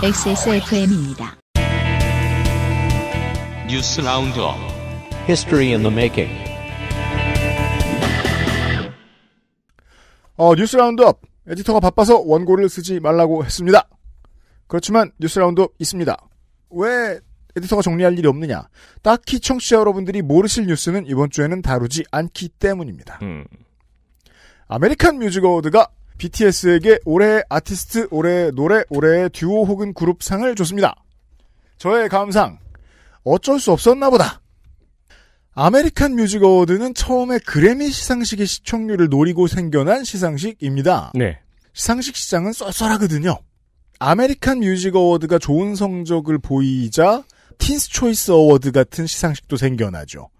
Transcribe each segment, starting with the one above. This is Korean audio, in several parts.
XSFM입니다. 뉴스 라운드업 History in the Making 어, 뉴스 라운드업 에디터가 바빠서 원고를 쓰지 말라고 했습니다. 그렇지만 뉴스 라운드업 있습니다. 왜 에디터가 정리할 일이 없느냐? 딱히 청취자 여러분들이 모르실 뉴스는 이번 주에는 다루지 않기 때문입니다. 음. 아메리칸 뮤직 어워드가 BTS에게 올해 아티스트, 올해 노래, 올해 듀오 혹은 그룹상을 줬습니다. 저의 감상. 어쩔 수 없었나 보다. 아메리칸 뮤직 어워드는 처음에 그래미 시상식의 시청률을 노리고 생겨난 시상식입니다. 네. 시상식 시장은 쏠쏠하거든요. 아메리칸 뮤직 어워드가 좋은 성적을 보이자 틴스 초이스 어워드 같은 시상식도 생겨나죠.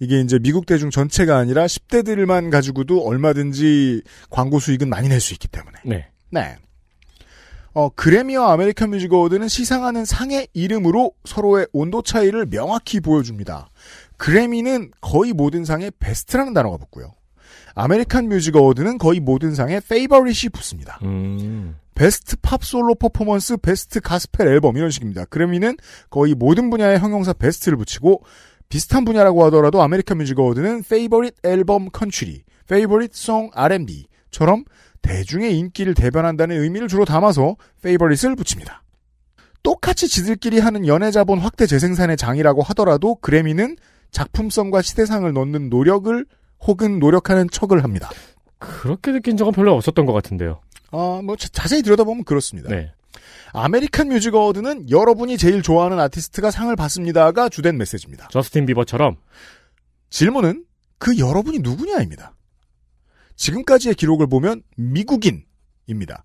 이게 이제 미국 대중 전체가 아니라 10대들만 가지고도 얼마든지 광고 수익은 많이 낼 수 있기 때문에. 네. 네. 어, 그래미와 아메리칸 뮤직 어워드는 시상하는 상의 이름으로 서로의 온도 차이를 명확히 보여줍니다. 그래미는 거의 모든 상에 베스트라는 단어가 붙고요. 아메리칸 뮤직 어워드는 거의 모든 상에 페이버릿이 붙습니다. 음. 베스트 팝 솔로 퍼포먼스, 베스트 가스펠 앨범 이런 식입니다. 그래미는 거의 모든 분야의 형용사 베스트를 붙이고 비슷한 분야라고 하더라도 아메리칸 뮤직 어워드는 페이버릿 앨범 컨츄리, 페이버릿 송 R&B처럼 대중의 인기를 대변한다는 의미를 주로 담아서 페이버릿을 붙입니다. 똑같이 지들끼리 하는 연예자본 확대 재생산의 장이라고 하더라도 그래미는 작품성과 시대상을 넣는 노력을 혹은 노력하는 척을 합니다. 그렇게 느낀 적은 별로 없었던 것 같은데요. 아, 뭐 자, 세히 들여다보면 그렇습니다. 네. 아메리칸 뮤직 어워드는 여러분이 제일 좋아하는 아티스트가 상을 받습니다가 주된 메시지입니다. 저스틴 비버처럼 질문은 그 여러분이 누구냐입니다. 지금까지의 기록을 보면 미국인입니다.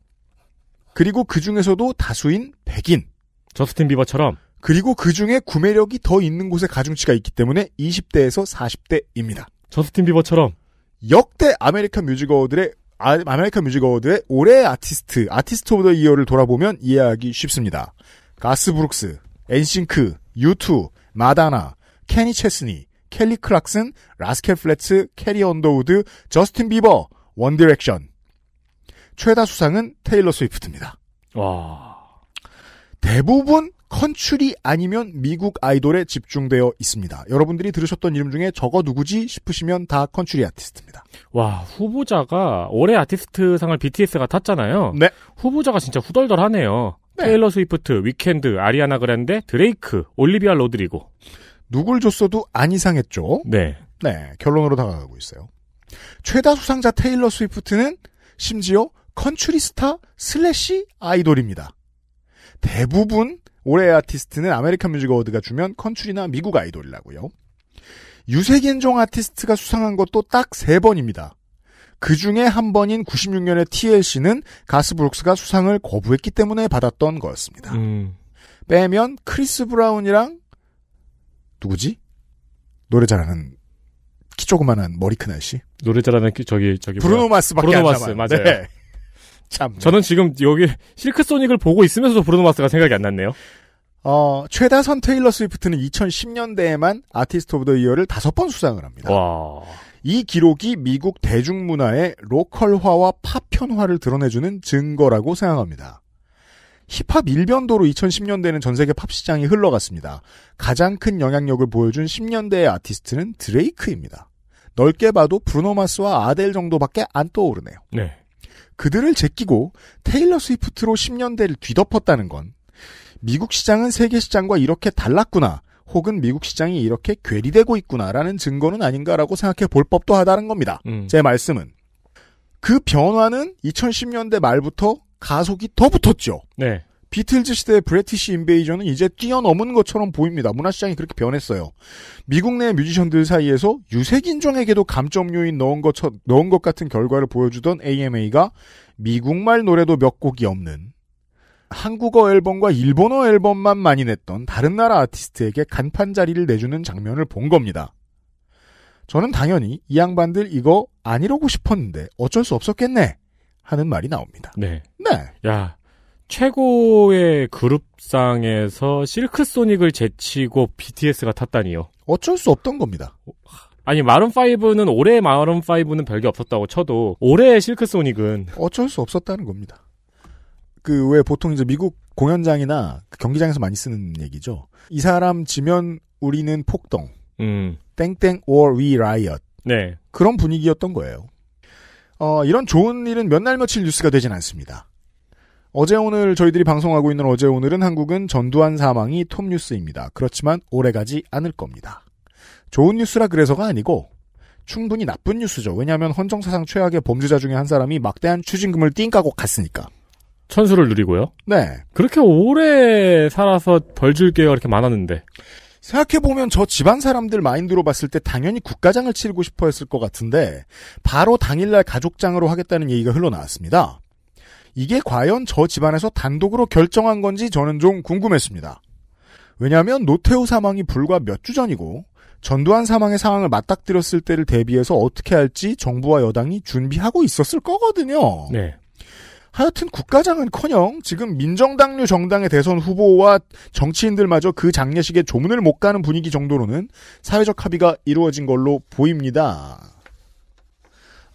그리고 그 중에서도 다수인 백인. 저스틴 비버처럼. 그리고 그 중에 구매력이 더 있는 곳에 가중치가 있기 때문에 20대에서 40대입니다. 저스틴 비버처럼. 역대 아메리칸 뮤직 어워드의 아, 메리칸 뮤직 어워드의 올해의 아티스트, 아티스트 오브 더 이어를 돌아보면 이해하기 쉽습니다. 가스 브룩스, 엔싱크, 유투, 마다나, 케니 체스니, 켈리 클락슨, 라스켈 플랫츠, 캐리 언더우드, 저스틴 비버, 원디렉션. 최다 수상은 테일러 스위프트입니다. 와. 대부분 컨츄리 아니면 미국 아이돌에 집중되어 있습니다. 여러분들이 들으셨던 이름 중에 저거 누구지 싶으시면 다 컨츄리 아티스트입니다. 와 후보자가 올해 아티스트상을 BTS가 탔잖아요. 네. 후보자가 진짜 후덜덜하네요. 네. 테일러 스위프트, 위켄드, 아리아나 그란데, 드레이크, 올리비아 로드리고. 누굴 줬어도 안 이상했죠. 네. 네 결론으로 다가가고 있어요. 최다 수상자 테일러 스위프트는 심지어 컨츄리 스타 슬래시 아이돌입니다. 대부분 올해의 아티스트는 아메리칸 뮤직 어워드가 주면 컨츄리나 미국 아이돌이라고요. 유색인종 아티스트가 수상한 것도 딱 세번입니다그 중에 한 번인 9 6년에 TLC는 가스브룩스가 수상을 거부했기 때문에 받았던 거였습니다. 음. 빼면 크리스 브라운이랑 누구지? 노래 잘하는 키 조그만한 머리 큰 아저씨. 노래 잘하는 키 저기 저기 브루노 마스밖에 브루노 마스 맞아요. 네. 참. 저는 지금 여기 실크 소닉을 보고 있으면서도 브루노 마스가 생각이 안 났네요. 어, 최다선 테일러 스위프트는 2010년대에만 아티스트 오브 더 이어를 다섯 번 수상을 합니다. 와. 이 기록이 미국 대중문화의 로컬화와 파편화를 드러내주는 증거라고 생각합니다. 힙합 일변도로 2010년대는 전 세계 팝 시장이 흘러갔습니다. 가장 큰 영향력을 보여준 10년대의 아티스트는 드레이크입니다. 넓게 봐도 브루노마스와 아델 정도밖에 안 떠오르네요. 네. 그들을 제끼고 테일러 스위프트로 10년대를 뒤덮었다는 건 미국 시장은 세계 시장과 이렇게 달랐구나. 혹은 미국 시장이 이렇게 괴리되고 있구나라는 증거는 아닌가라고 생각해 볼 법도 하다는 겁니다. 음. 제 말씀은. 그 변화는 2010년대 말부터 가속이 더 붙었죠. 네. 비틀즈 시대의 브레티시 인베이저는 이제 뛰어넘은 것처럼 보입니다. 문화시장이 그렇게 변했어요. 미국 내 뮤지션들 사이에서 유색인종에게도 감점 요인 넣은 것, 넣은 것 같은 결과를 보여주던 AMA가 미국말 노래도 몇 곡이 없는 한국어 앨범과 일본어 앨범만 많이 냈던 다른 나라 아티스트에게 간판 자리를 내주는 장면을 본 겁니다. 저는 당연히 이 양반들 이거 안 이러고 싶었는데 어쩔 수 없었겠네 하는 말이 나옵니다. 네. 네. 야, 최고의 그룹상에서 실크소닉을 제치고 BTS가 탔다니요. 어쩔 수 없던 겁니다. 아니 마룬 5는 올해 마룬 5는 별게 없었다고 쳐도 올해 실크소닉은 어쩔 수 없었다는 겁니다. 그왜 보통 이제 미국 공연장이나 그 경기장에서 많이 쓰는 얘기죠. 이 사람 지면 우리는 폭동. 음. 땡땡 or we riot. 네. 그런 분위기였던 거예요. 어, 이런 좋은 일은 몇 날 며칠 뉴스가 되진 않습니다. 어제 오늘 저희들이 방송하고 있는 어제 오늘은 한국은 전두환 사망이 톱 뉴스입니다. 그렇지만 오래가지 않을 겁니다. 좋은 뉴스라 그래서가 아니고 충분히 나쁜 뉴스죠. 왜냐하면 헌정사상 최악의 범죄자 중에 한 사람이 막대한 추징금을 띵 까고 갔으니까. 천수를 누리고요. 네. 그렇게 오래 살아서 벌줄 게요 이렇게 많았는데. 생각해보면 저 집안 사람들 마인드로 봤을 때 당연히 국가장을 치르고 싶어 했을 것 같은데, 바로 당일날 가족장으로 하겠다는 얘기가 흘러나왔습니다. 이게 과연 저 집안에서 단독으로 결정한 건지 저는 좀 궁금했습니다. 왜냐하면 노태우 사망이 불과 몇 주 전이고 전두환 사망의 상황을 맞닥뜨렸을 때를 대비해서 어떻게 할지 정부와 여당이 준비하고 있었을 거거든요. 네. 하여튼 국가장은커녕 지금 민정당류 정당의 대선 후보와 정치인들마저 그 장례식에 조문을 못 가는 분위기 정도로는 사회적 합의가 이루어진 걸로 보입니다.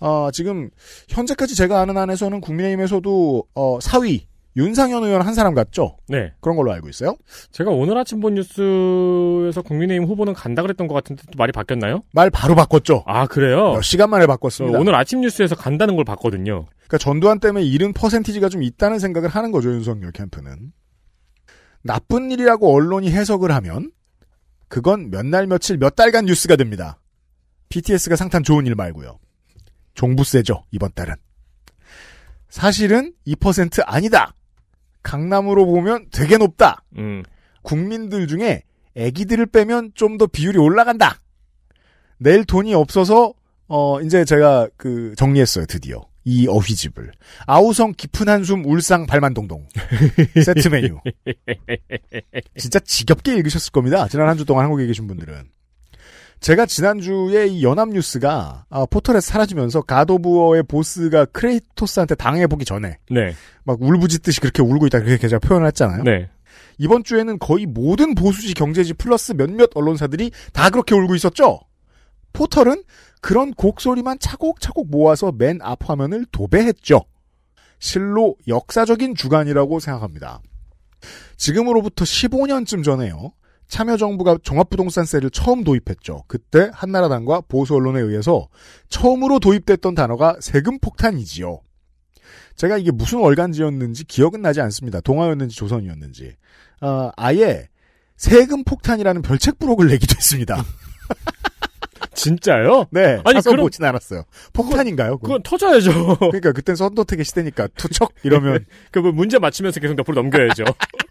어, 지금 현재까지 제가 아는 안에서는 국민의힘에서도 어, 사위 윤상현 의원 한 사람 같죠? 네. 그런 걸로 알고 있어요. 제가 오늘 아침 본 뉴스에서 국민의힘 후보는 간다 그랬던 것 같은데 또 말이 바뀌었나요? 말 바로 바꿨죠. 아 그래요? 몇 시간 만에 바꿨습니다. 어, 오늘 아침 뉴스에서 간다는 걸 봤거든요. 그러니까 전두환 때문에 잃은 퍼센티지가 좀 있다는 생각을 하는 거죠 윤석열 캠프는. 나쁜 일이라고 언론이 해석을 하면 그건 몇 날 며칠 몇 달간 뉴스가 됩니다. BTS가 상탄 좋은 일 말고요. 종부세죠 이번 달은. 사실은 2% 아니다. 강남으로 보면 되게 높다. 음. 국민들 중에 아기들을 빼면 좀 더 비율이 올라간다. 내일 돈이 없어서 어 이제 제가 그 정리했어요 드디어 이 어휘집을 아우성 깊은 한숨 울상 발만동동 세트 메뉴 진짜 지겹게 읽으셨을 겁니다 지난 한 주 동안 한국에 계신 분들은 제가 지난주에 이 연합뉴스가 아, 포털에 서 사라지면서 가도부어의 보스가 크레이토스한테 당해보기 전에 네. 막 울부짖듯이 그렇게 울고 있다 그렇게 제가 표현을 했잖아요. 네. 이번 주에는 거의 모든 보수지 경제지 플러스 몇몇 언론사들이 다 그렇게 울고 있었죠. 포털은 그런 곡소리만 차곡차곡 모아서 맨 앞 화면을 도배했죠. 실로 역사적인 주간이라고 생각합니다. 지금으로부터 15년쯤 전에요. 참여정부가 종합부동산세를 처음 도입했죠. 그때 한나라당과 보수 언론에 의해서 처음으로 도입됐던 단어가 세금 폭탄이지요. 제가 이게 무슨 월간지였는지 기억은 나지 않습니다. 동화였는지 조선이었는지. 어, 아예 세금 폭탄이라는 별책 부록을 내기도 했습니다. 진짜요? 네. 아니 그럼 보진 않았어요. 폭탄인가요? 그건, 그건 터져야죠. 그러니까 그땐 선도택의 시대니까 투척 이러면 그 뭐 문제 맞추면서 계속 옆으로 넘겨야죠.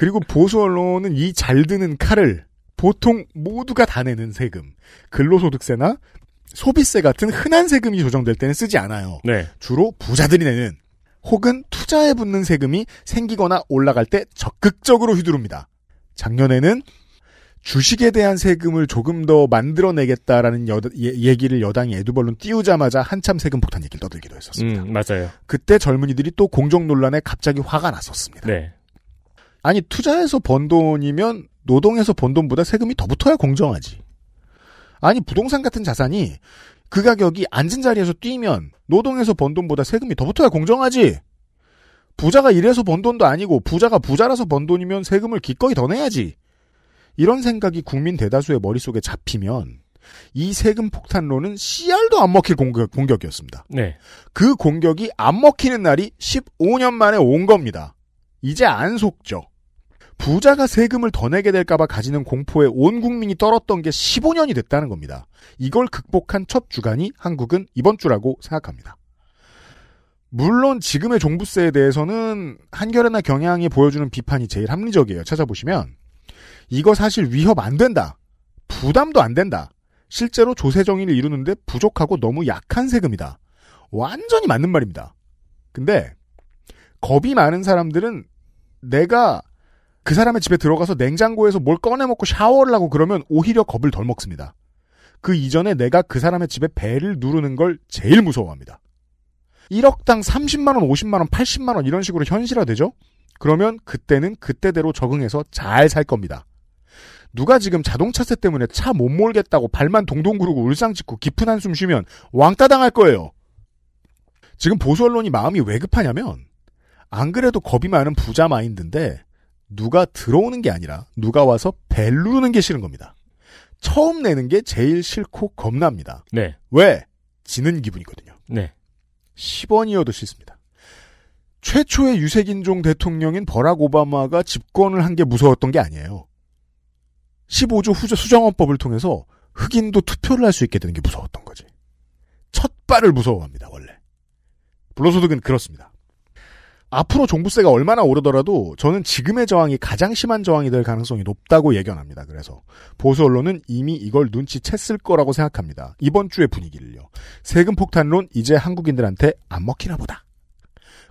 그리고 보수 언론은 이 잘 드는 칼을 보통 모두가 다 내는 세금, 근로소득세나 소비세 같은 흔한 세금이 조정될 때는 쓰지 않아요. 네. 주로 부자들이 내는 혹은 투자에 붙는 세금이 생기거나 올라갈 때 적극적으로 휘두릅니다. 작년에는 주식에 대한 세금을 조금 더 만들어내겠다라는 여, 예, 얘기를 여당이 에드벌론 띄우자마자 한참 세금 폭탄 얘기를 떠들기도 했었습니다. 음, 맞아요. 그때 젊은이들이 또 공정 논란에 갑자기 화가 났었습니다. 네. 아니 투자해서 번 돈이면 노동에서 번 돈보다 세금이 더 붙어야 공정하지. 아니 부동산 같은 자산이 그 가격이 앉은 자리에서 뛰면 노동에서 번 돈보다 세금이 더 붙어야 공정하지. 부자가 이래서 번 돈도 아니고 부자가 부자라서 번 돈이면 세금을 기꺼이 더 내야지. 이런 생각이 국민 대다수의 머릿속에 잡히면 이 세금 폭탄론은 씨알도 안 먹힐 공격, 공격이었습니다. 네. 그 공격이 안 먹히는 날이 15년 만에 온 겁니다. 이제 안 속죠. 부자가 세금을 더 내게 될까봐 가지는 공포에 온 국민이 떨었던 게 15년이 됐다는 겁니다. 이걸 극복한 첫 주간이 한국은 이번 주라고 생각합니다. 물론 지금의 종부세에 대해서는 한겨레나 경향이 보여주는 비판이 제일 합리적이에요. 찾아보시면 이거 사실 위협 안 된다. 부담도 안 된다. 실제로 조세 정의를 이루는데 부족하고 너무 약한 세금이다. 완전히 맞는 말입니다. 근데 겁이 많은 사람들은 내가 그 사람의 집에 들어가서 냉장고에서 뭘 꺼내 먹고 샤워를 하고 그러면 오히려 겁을 덜 먹습니다. 그 이전에 내가 그 사람의 집에 배를 누르는 걸 제일 무서워합니다. 1억당 30만원, 50만원, 80만원 이런 식으로 현실화되죠? 그러면 그때는 그때대로 적응해서 잘 살 겁니다. 누가 지금 자동차세 때문에 차 못 몰겠다고 발만 동동 구르고 울상 짓고 깊은 한숨 쉬면 왕따 당할 거예요. 지금 보수 언론이 마음이 왜 급하냐면 안 그래도 겁이 많은 부자 마인드인데 누가 들어오는 게 아니라 누가 와서 벨 누르는 게 싫은 겁니다. 처음 내는 게 제일 싫고 겁납니다. 네. 왜? 지는 기분이거든요. 네. 10원이어도 싫습니다. 최초의 유색인종 대통령인 버락 오바마가 집권을 한 게 무서웠던 게 아니에요. 15조 후자 수정헌법을 통해서 흑인도 투표를 할 수 있게 되는 게 무서웠던 거지. 첫 발을 무서워합니다, 원래. 불로소득은 그렇습니다. 앞으로 종부세가 얼마나 오르더라도 저는 지금의 저항이 가장 심한 저항이 될 가능성이 높다고 예견합니다. 그래서 보수 언론은 이미 이걸 눈치챘을 거라고 생각합니다. 이번 주의 분위기를요. 세금 폭탄론 이제 한국인들한테 안 먹히나 보다.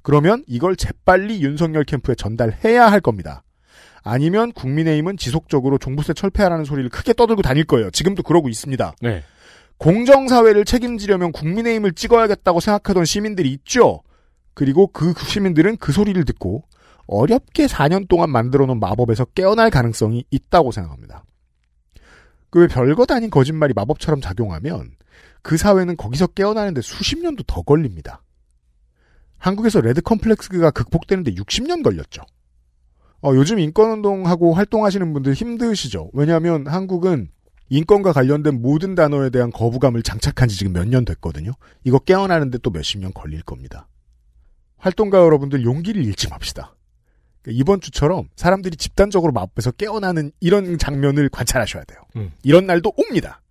그러면 이걸 재빨리 윤석열 캠프에 전달해야 할 겁니다. 아니면 국민의힘은 지속적으로 종부세 철폐하라는 소리를 크게 떠들고 다닐 거예요. 지금도 그러고 있습니다. 네. 공정사회를 책임지려면 국민의힘을 찍어야겠다고 생각하던 시민들이 있죠. 그리고 그 시민들은 그 소리를 듣고 어렵게 4년 동안 만들어 놓은 마법에서 깨어날 가능성이 있다고 생각합니다. 그별것 아닌 거짓말이 마법처럼 작용하면 그 사회는 거기서 깨어나는데 수십 년도 더 걸립니다. 한국에서 레드 컴플렉스가 극복되는데 60년 걸렸죠. 어, 요즘 인권운동하고 활동하시는 분들 힘드시죠? 왜냐하면 한국은 인권과 관련된 모든 단어에 대한 거부감을 장착한 지 지금 몇 년 됐거든요. 이거 깨어나는데 또 몇십 년 걸릴 겁니다. 활동가 여러분들 용기를 잃지 맙시다. 그러니까 이번 주처럼 사람들이 집단적으로 앞에서 깨어나는 이런 장면을 관찰하셔야 돼요. 음. 이런 날도 옵니다.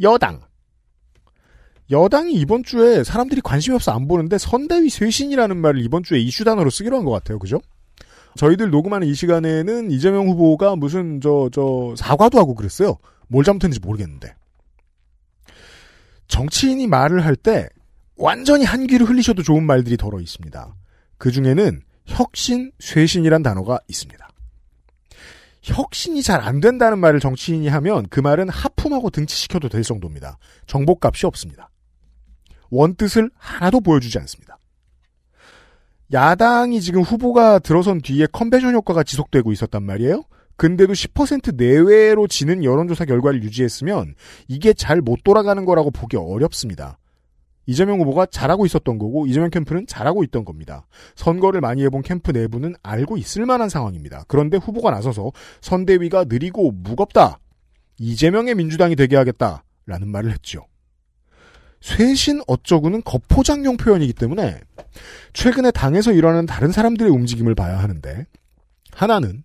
여당. 여당이 이번 주에 사람들이 관심이 없어 안 보는데 선대위 쇄신이라는 말을 이번 주에 이슈 단어로 쓰기로 한 것 같아요. 그죠? 저희들 녹음하는 이 시간에는 이재명 후보가 무슨 저 저 사과도 하고 그랬어요. 뭘 잘못했는지 모르겠는데. 정치인이 말을 할때 완전히 한 귀를 흘리셔도 좋은 말들이 덜어 있습니다. 그 중에는 혁신, 쇄신이란 단어가 있습니다. 혁신이 잘 안 된다는 말을 정치인이 하면 그 말은 하품하고 등치시켜도 될 정도입니다. 정보값이 없습니다. 원뜻을 하나도 보여주지 않습니다. 야당이 지금 후보가 들어선 뒤에 컨벤션 효과가 지속되고 있었단 말이에요. 근데도 10% 내외로 지는 여론조사 결과를 유지했으면 이게 잘 못 돌아가는 거라고 보기 어렵습니다. 이재명 후보가 잘하고 있었던 거고 이재명 캠프는 잘하고 있던 겁니다. 선거를 많이 해본 캠프 내부는 알고 있을 만한 상황입니다. 그런데 후보가 나서서 선대위가 느리고 무겁다. 이재명의 민주당이 되게 하겠다라는 말을 했죠. 쇄신 어쩌구는 거포장용 표현이기 때문에 최근에 당에서 일어나는 다른 사람들의 움직임을 봐야 하는데 하나는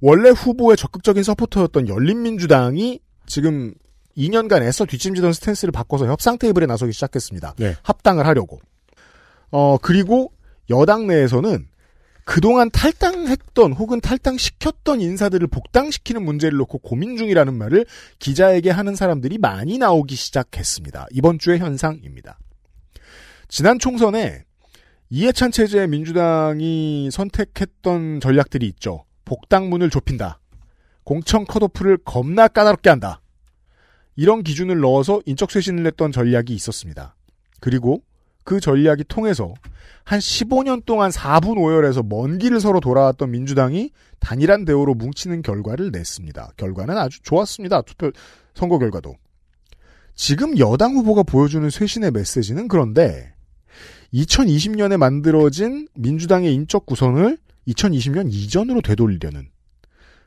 원래 후보의 적극적인 서포터였던 열린민주당이 지금 2년간 애써 뒷짐지던 스탠스를 바꿔서 협상 테이블에 나서기 시작했습니다. 네. 합당을 하려고. 어, 그리고 여당 내에서는 그동안 탈당했던 혹은 탈당시켰던 인사들을 복당시키는 문제를 놓고 고민 중이라는 말을 기자에게 하는 사람들이 많이 나오기 시작했습니다. 이번 주의 현상입니다. 지난 총선에 이해찬 체제의 민주당이 선택했던 전략들이 있죠. 복당문을 좁힌다. 공천 컷오프를 겁나 까다롭게 한다. 이런 기준을 넣어서 인적쇄신을 했던 전략이 있었습니다. 그리고 그 전략이 통해서 한 15년 동안 4분 5열에서먼 길을 서로 돌아왔던 민주당이 단일한 대우로 뭉치는 결과를 냈습니다. 결과는 아주 좋았습니다. 투표 선거 결과도. 지금 여당 후보가 보여주는 쇄신의 메시지는 그런데 2020년에 만들어진 민주당의 인적 구성을 2020년 이전으로 되돌리려는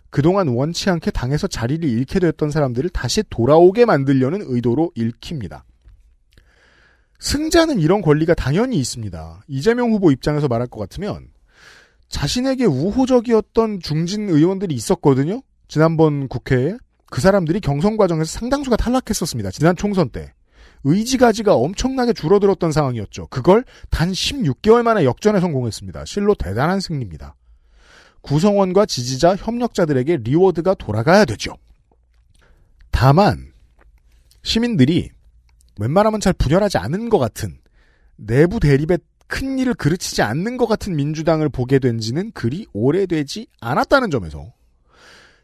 그동안 원치 않게 당에서 자리를 잃게 되었던 사람들을 다시 돌아오게 만들려는 의도로 읽힙니다. 승자는 이런 권리가 당연히 있습니다. 이재명 후보 입장에서 말할 것 같으면 자신에게 우호적이었던 중진 의원들이 있었거든요. 지난번 국회에 그 사람들이 경선 과정에서 상당수가 탈락했었습니다. 지난 총선 때 의지가지가 엄청나게 줄어들었던 상황이었죠. 그걸 단 16개월 만에 역전에 성공했습니다. 실로 대단한 승리입니다. 구성원과 지지자, 협력자들에게 리워드가 돌아가야 되죠. 다만 시민들이 웬만하면 잘 분열하지 않은 것 같은 내부 대립에 큰 일을 그르치지 않는 것 같은 민주당을 보게 된 지는 그리 오래되지 않았다는 점에서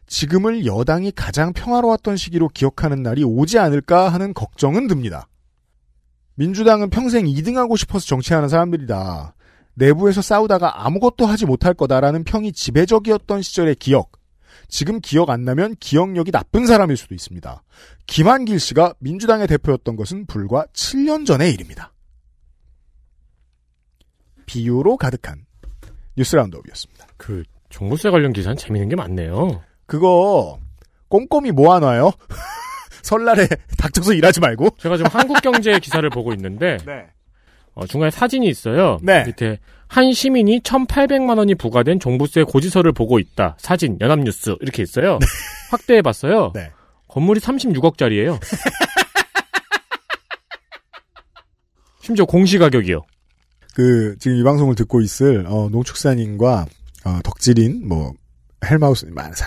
지금을 여당이 가장 평화로웠던 시기로 기억하는 날이 오지 않을까 하는 걱정은 듭니다. 민주당은 평생 2등하고 싶어서 정치하는 사람들이다. 내부에서 싸우다가 아무것도 하지 못할 거다라는 평이 지배적이었던 시절의 기억. 지금 기억 안 나면 기억력이 나쁜 사람일 수도 있습니다. 김한길 씨가 민주당의 대표였던 것은 불과 7년 전의 일입니다. 비유로 가득한 뉴스 라운드업이었습니다. 그 종부세 관련 기사는 재밌는 게 많네요. 그거 꼼꼼히 모아놔요. 설날에 닥쳐서 일하지 말고. 제가 지금 한국경제 기사를 보고 있는데 네. 어, 중간에 사진이 있어요. 네. 밑에 한 시민이 1,800만 원이 부과된 종부세 고지서를 보고 있다. 사진 연합뉴스 이렇게 있어요. 네. 확대해 봤어요. 네. 건물이 36억짜리예요. 심지어 공시 가격이요. 그 지금 이 방송을 듣고 있을 어, 농축산인과 어, 덕질인 뭐 헬마우스 많저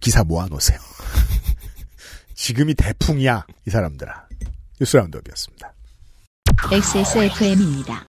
기사 모아놓으세요. 지금이 대풍이야 이 사람들아. 뉴스 라운드업이었습니다. XSFM입니다.